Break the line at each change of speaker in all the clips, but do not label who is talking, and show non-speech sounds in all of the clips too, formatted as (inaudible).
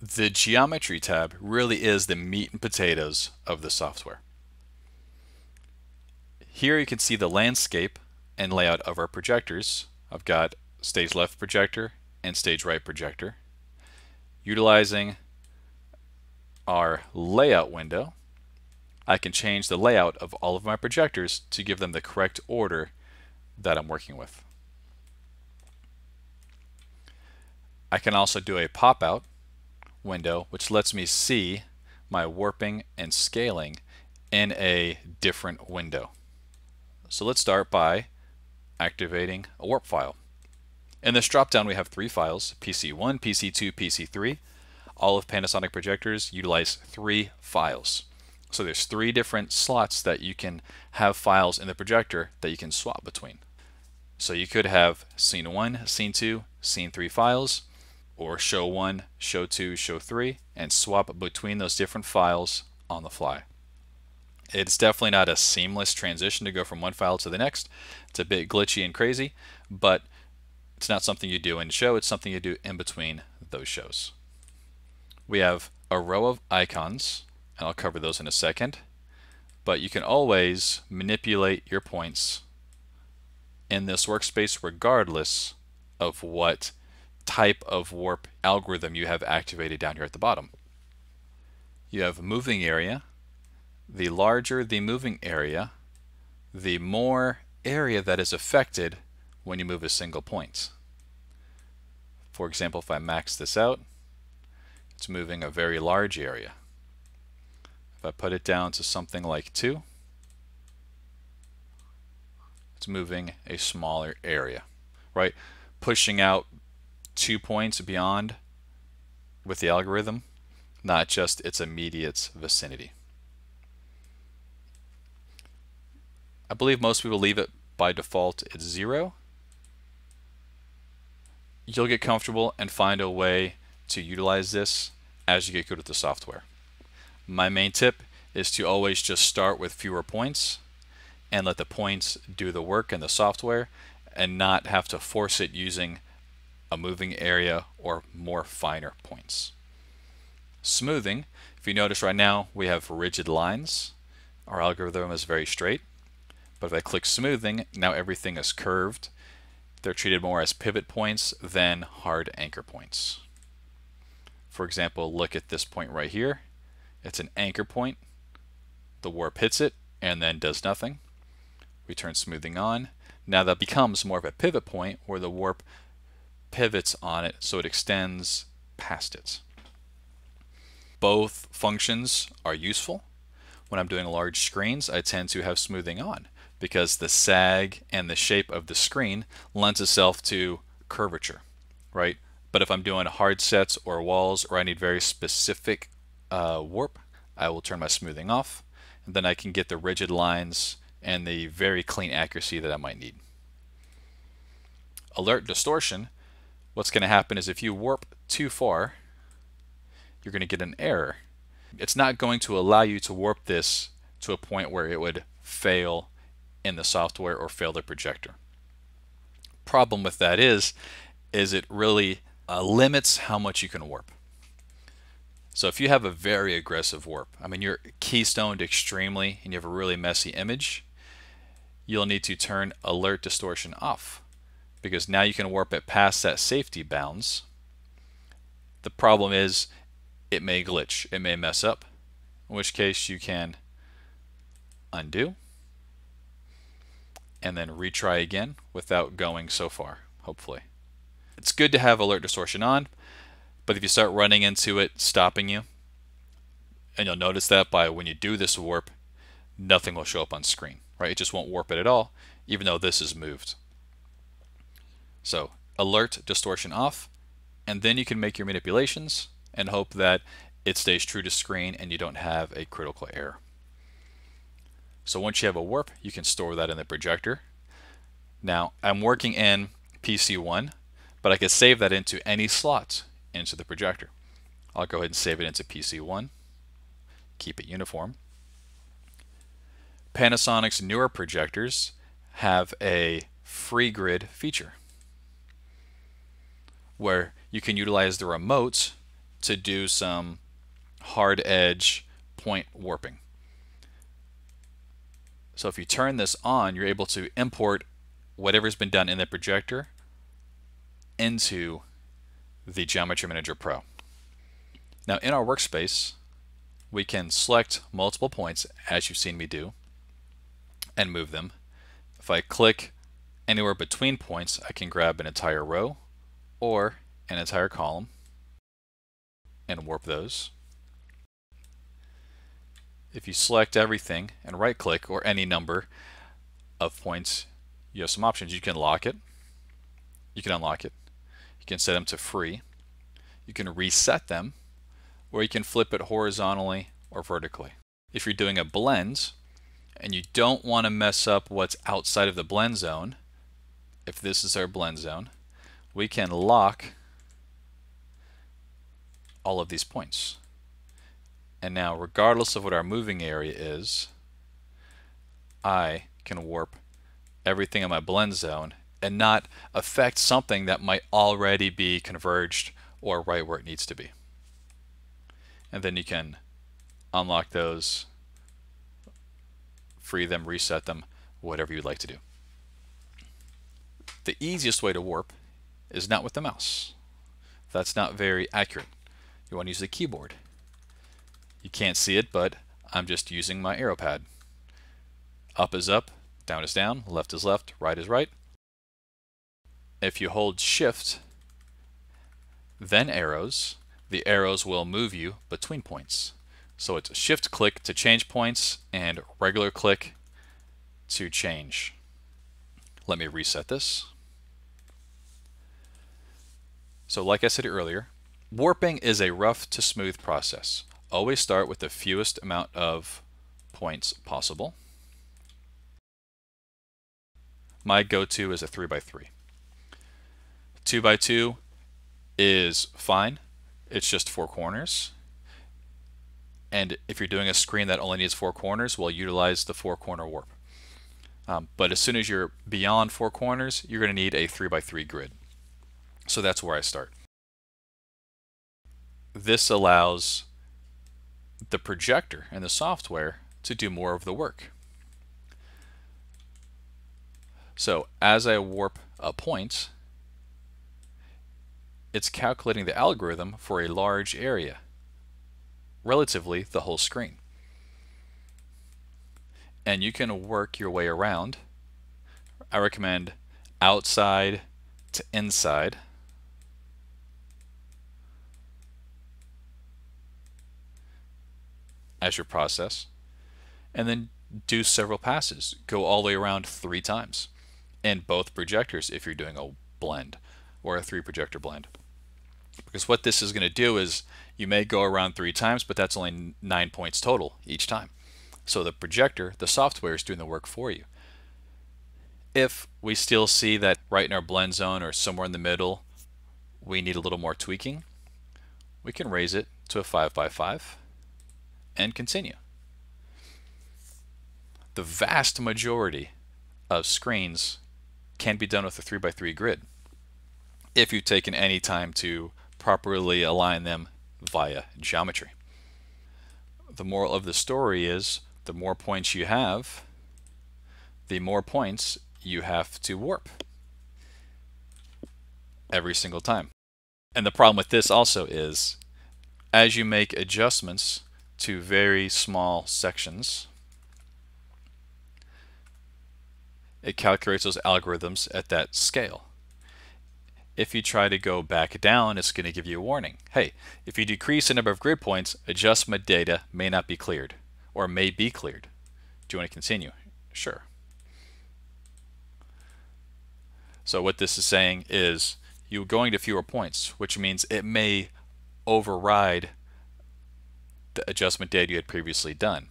the geometry tab really is the meat and potatoes of the software. Here you can see the landscape and layout of our projectors. I've got stage left projector and stage right projector. Utilizing our layout window, I can change the layout of all of my projectors to give them the correct order that I'm working with. I can also do a pop out window, which lets me see my warping and scaling in a different window. So let's start by activating a warp file. In this dropdown, we have three files, PC1, PC2, PC3. All of Panasonic projectors utilize three files. So there's three different slots that you can have files in the projector that you can swap between. So you could have scene 1, scene 2, scene 3 files, or show one, show two, show three, and swap between those different files on the fly. It's definitely not a seamless transition to go from one file to the next. It's a bit glitchy and crazy, but it's not something you do in show, it's something you do in between those shows. We have a row of icons, and I'll cover those in a second, but you can always manipulate your points in this workspace regardless of what type of warp algorithm you have activated down here at the bottom. You have moving area. The larger the moving area, the more area that is affected when you move a single point. For example, if I max this out, it's moving a very large area. If I put it down to something like 2, it's moving a smaller area, right? Pushing out two points beyond with the algorithm, not just its immediate vicinity. I believe most people leave it by default at zero. You'll get comfortable and find a way to utilize this as you get good with the software. My main tip is to always just start with fewer points and let the points do the work in the software and not have to force it using a moving area, or more finer points. Smoothing, if you notice right now, we have rigid lines. Our algorithm is very straight. But if I click smoothing, now everything is curved. They're treated more as pivot points than hard anchor points. For example, look at this point right here. It's an anchor point. The warp hits it and then does nothing. We turn smoothing on. Now that becomes more of a pivot point where the warp pivots on it so it extends past it. Both functions are useful. When I'm doing large screens, I tend to have smoothing on because the sag and the shape of the screen lends itself to curvature, right? But if I'm doing hard sets or walls or I need very specific uh, warp, I will turn my smoothing off and then I can get the rigid lines and the very clean accuracy that I might need. Alert distortion what's going to happen is if you warp too far, you're going to get an error. It's not going to allow you to warp this to a point where it would fail in the software or fail the projector. Problem with that is, is it really uh, limits how much you can warp. So if you have a very aggressive warp, I mean you're keystoned extremely and you have a really messy image, you'll need to turn alert distortion off because now you can warp it past that safety bounds. The problem is it may glitch, it may mess up, in which case you can undo and then retry again without going so far, hopefully. It's good to have alert distortion on, but if you start running into it stopping you, and you'll notice that by when you do this warp, nothing will show up on screen, right? It just won't warp it at all, even though this is moved. So alert distortion off, and then you can make your manipulations and hope that it stays true to screen and you don't have a critical error. So once you have a warp, you can store that in the projector. Now I'm working in PC1, but I could save that into any slot into the projector. I'll go ahead and save it into PC1, keep it uniform. Panasonic's newer projectors have a free grid feature where you can utilize the remotes to do some hard edge point warping. So if you turn this on, you're able to import whatever's been done in the projector into the Geometry Manager Pro. Now in our workspace, we can select multiple points as you've seen me do and move them. If I click anywhere between points, I can grab an entire row or an entire column and warp those. If you select everything and right click or any number of points, you have some options. You can lock it, you can unlock it, you can set them to free, you can reset them, or you can flip it horizontally or vertically. If you're doing a blend and you don't want to mess up what's outside of the blend zone, if this is our blend zone, we can lock all of these points. And now regardless of what our moving area is, I can warp everything in my blend zone and not affect something that might already be converged or right where it needs to be. And then you can unlock those, free them, reset them, whatever you'd like to do. The easiest way to warp is not with the mouse. That's not very accurate. You want to use the keyboard. You can't see it, but I'm just using my arrow pad. Up is up, down is down, left is left, right is right. If you hold shift, then arrows, the arrows will move you between points. So it's shift click to change points and regular click to change. Let me reset this. So like I said earlier, warping is a rough to smooth process. Always start with the fewest amount of points possible. My go-to is a 3 by 3 2 by 2 is fine. It's just four corners. And if you're doing a screen that only needs four corners, well, utilize the four corner warp. Um, but as soon as you're beyond four corners, you're going to need a 3 by 3 grid. So that's where I start. This allows the projector and the software to do more of the work. So as I warp a point, it's calculating the algorithm for a large area, relatively the whole screen. And you can work your way around. I recommend outside to inside as your process, and then do several passes. Go all the way around three times in both projectors if you're doing a blend or a three projector blend. Because what this is going to do is you may go around three times, but that's only nine points total each time. So the projector, the software is doing the work for you. If we still see that right in our blend zone or somewhere in the middle, we need a little more tweaking, we can raise it to a 5 by 5 and continue. The vast majority of screens can be done with a 3x3 grid if you've taken any time to properly align them via geometry. The moral of the story is the more points you have, the more points you have to warp every single time. And the problem with this also is as you make adjustments to very small sections. It calculates those algorithms at that scale. If you try to go back down, it's going to give you a warning. Hey, if you decrease the number of grid points, adjustment data may not be cleared or may be cleared. Do you want to continue? Sure. So what this is saying is you're going to fewer points, which means it may override the adjustment data you had previously done.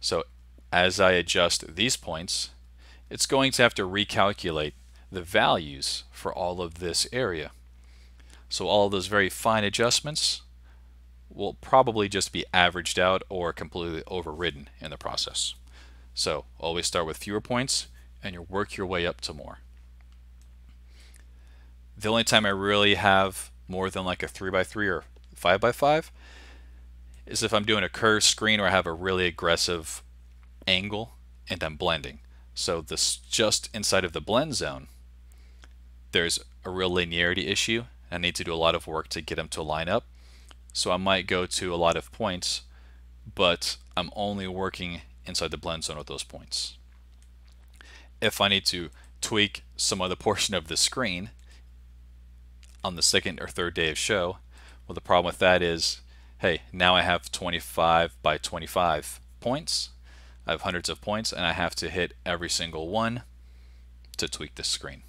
So as I adjust these points, it's going to have to recalculate the values for all of this area. So all those very fine adjustments will probably just be averaged out or completely overridden in the process. So always start with fewer points and you work your way up to more. The only time I really have more than like a 3 by 3 or 5 by 5 is if I'm doing a curved screen or I have a really aggressive angle and I'm blending. So this just inside of the blend zone, there's a real linearity issue. I need to do a lot of work to get them to line up. So I might go to a lot of points, but I'm only working inside the blend zone with those points. If I need to tweak some other (laughs) portion of the screen on the second or third day of show, well, the problem with that is hey, now I have 25 by 25 points. I have hundreds of points and I have to hit every single one to tweak this screen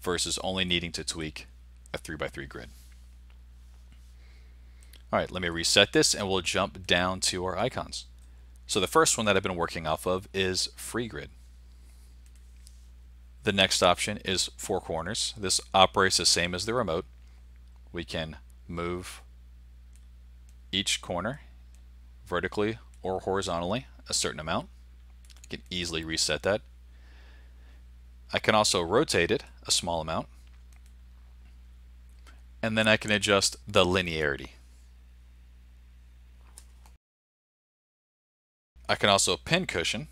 versus only needing to tweak a 3x3 grid. All right, let me reset this and we'll jump down to our icons. So the first one that I've been working off of is free grid. The next option is four corners. This operates the same as the remote. We can move each corner vertically or horizontally a certain amount. I can easily reset that. I can also rotate it a small amount. And then I can adjust the linearity. I can also pin cushion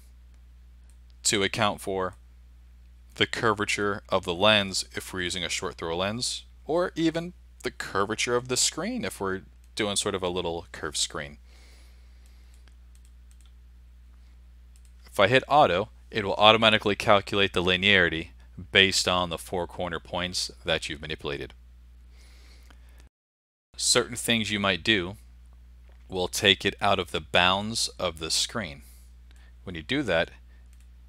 to account for the curvature of the lens if we're using a short throw lens, or even the curvature of the screen if we're doing sort of a little curve screen. If I hit auto, it will automatically calculate the linearity based on the four corner points that you've manipulated. Certain things you might do will take it out of the bounds of the screen. When you do that,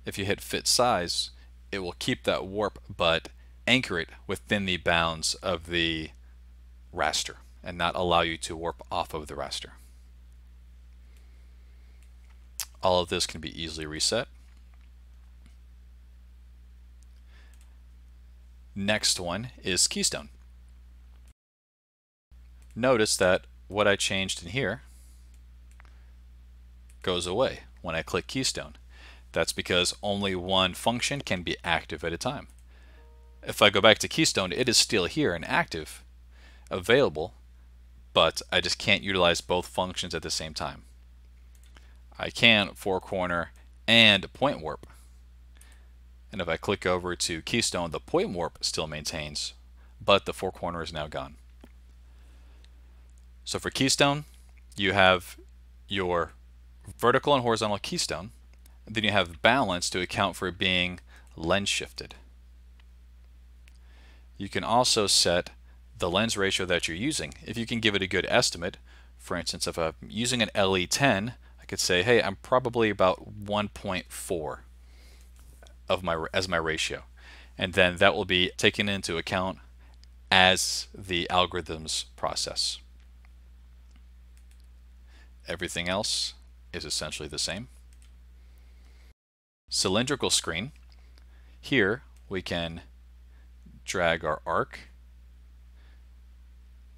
if you hit fit size, it will keep that warp but anchor it within the bounds of the raster and not allow you to warp off of the raster. All of this can be easily reset. Next one is Keystone. Notice that what I changed in here goes away when I click Keystone. That's because only one function can be active at a time. If I go back to Keystone, it is still here and active, available, but I just can't utilize both functions at the same time. I can four corner and point warp. And if I click over to keystone, the point warp still maintains, but the four corner is now gone. So for keystone, you have your vertical and horizontal keystone, then you have balance to account for being lens shifted. You can also set the lens ratio that you're using. If you can give it a good estimate, for instance, if I'm using an LE10, I could say, hey, I'm probably about 1.4 of my as my ratio. And then that will be taken into account as the algorithm's process. Everything else is essentially the same. Cylindrical screen. Here we can drag our arc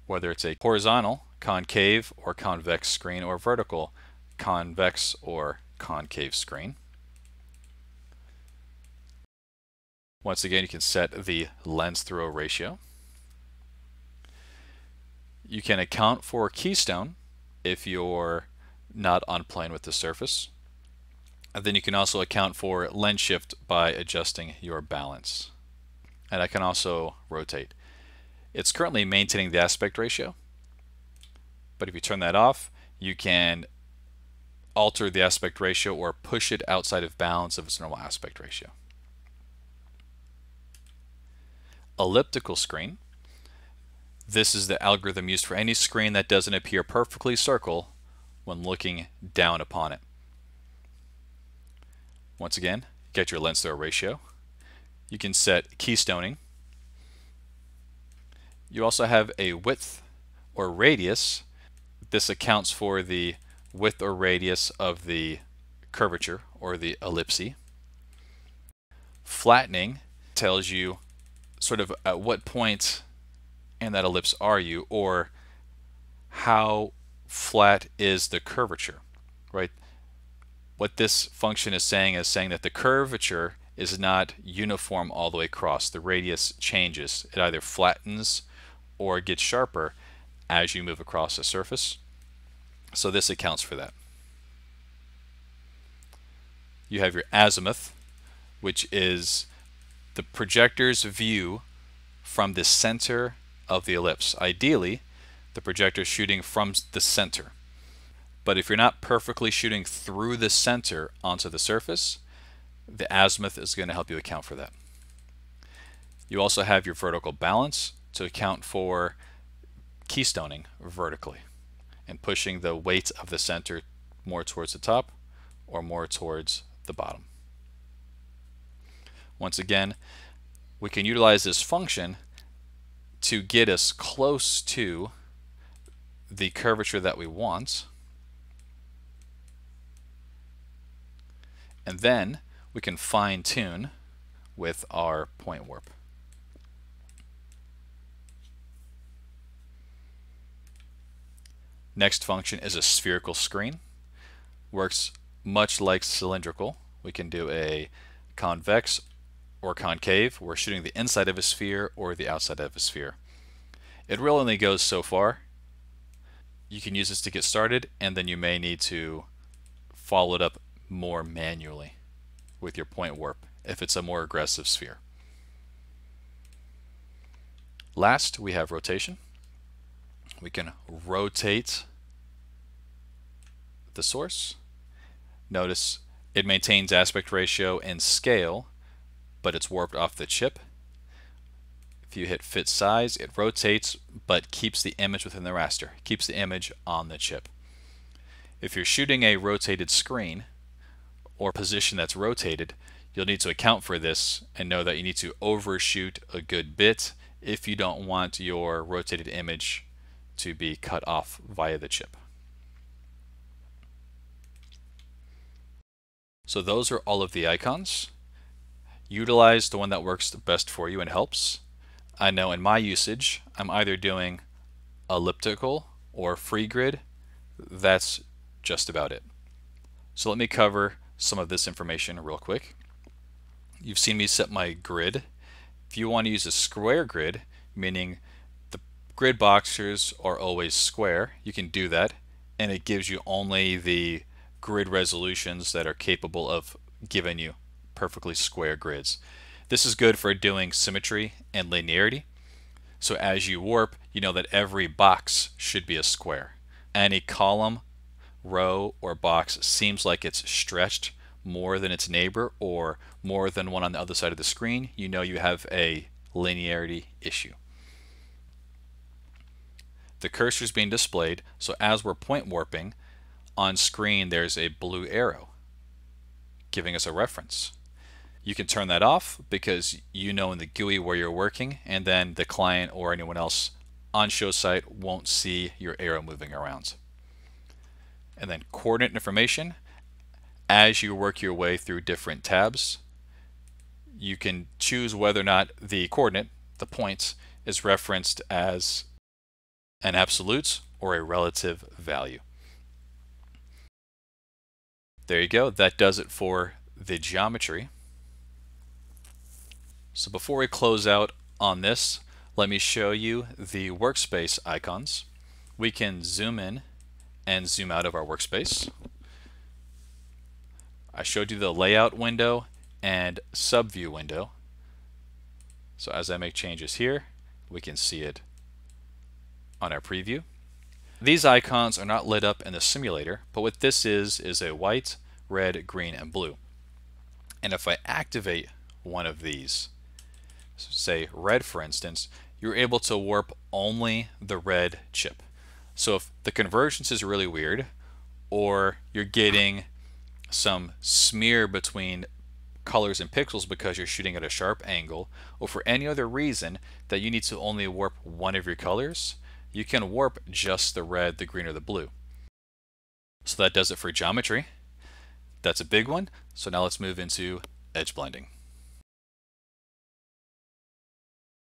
whether it's a horizontal, concave or convex screen or vertical, convex or concave screen. Once again, you can set the lens throw ratio. You can account for keystone if you're not on plane with the surface. And then you can also account for lens shift by adjusting your balance. And I can also rotate. It's currently maintaining the aspect ratio, but if you turn that off, you can alter the aspect ratio or push it outside of bounds of its normal aspect ratio. Elliptical screen. This is the algorithm used for any screen that doesn't appear perfectly circle when looking down upon it. Once again, get your lens throw ratio. You can set keystoning you also have a width or radius. This accounts for the width or radius of the curvature or the ellipse. Flattening tells you sort of at what point in that ellipse are you or how flat is the curvature, right? What this function is saying is saying that the curvature is not uniform all the way across. The radius changes. It either flattens or it gets sharper as you move across the surface. So this accounts for that. You have your azimuth, which is the projector's view from the center of the ellipse. Ideally, the projector is shooting from the center. But if you're not perfectly shooting through the center onto the surface, the azimuth is going to help you account for that. You also have your vertical balance, to account for keystoning vertically and pushing the weight of the center more towards the top or more towards the bottom. Once again, we can utilize this function to get us close to the curvature that we want. And then we can fine tune with our point warp. Next function is a spherical screen. Works much like cylindrical. We can do a convex or concave. We're shooting the inside of a sphere or the outside of a sphere. It really only goes so far. You can use this to get started and then you may need to follow it up more manually with your point warp if it's a more aggressive sphere. Last, we have rotation we can rotate the source. Notice it maintains aspect ratio and scale, but it's warped off the chip. If you hit fit size, it rotates, but keeps the image within the raster, keeps the image on the chip. If you're shooting a rotated screen or position that's rotated, you'll need to account for this and know that you need to overshoot a good bit if you don't want your rotated image to be cut off via the chip. So those are all of the icons. Utilize the one that works the best for you and helps. I know in my usage, I'm either doing elliptical or free grid. That's just about it. So let me cover some of this information real quick. You've seen me set my grid. If you want to use a square grid, meaning Grid boxers are always square. You can do that, and it gives you only the grid resolutions that are capable of giving you perfectly square grids. This is good for doing symmetry and linearity. So as you warp, you know that every box should be a square. Any column, row, or box seems like it's stretched more than its neighbor or more than one on the other side of the screen, you know you have a linearity issue the cursor is being displayed, so as we're point warping, on screen there's a blue arrow giving us a reference. You can turn that off because you know in the GUI where you're working, and then the client or anyone else on show site won't see your arrow moving around. And then coordinate information, as you work your way through different tabs, you can choose whether or not the coordinate, the point, is referenced as an absolute or a relative value. There you go. That does it for the geometry. So before we close out on this, let me show you the workspace icons. We can zoom in and zoom out of our workspace. I showed you the layout window and subview window. So as I make changes here, we can see it on our preview. These icons are not lit up in the simulator, but what this is is a white, red, green, and blue. And if I activate one of these, say red for instance, you're able to warp only the red chip. So if the convergence is really weird, or you're getting some smear between colors and pixels because you're shooting at a sharp angle, or for any other reason that you need to only warp one of your colors, you can warp just the red, the green, or the blue. So that does it for geometry. That's a big one. So now let's move into edge blending.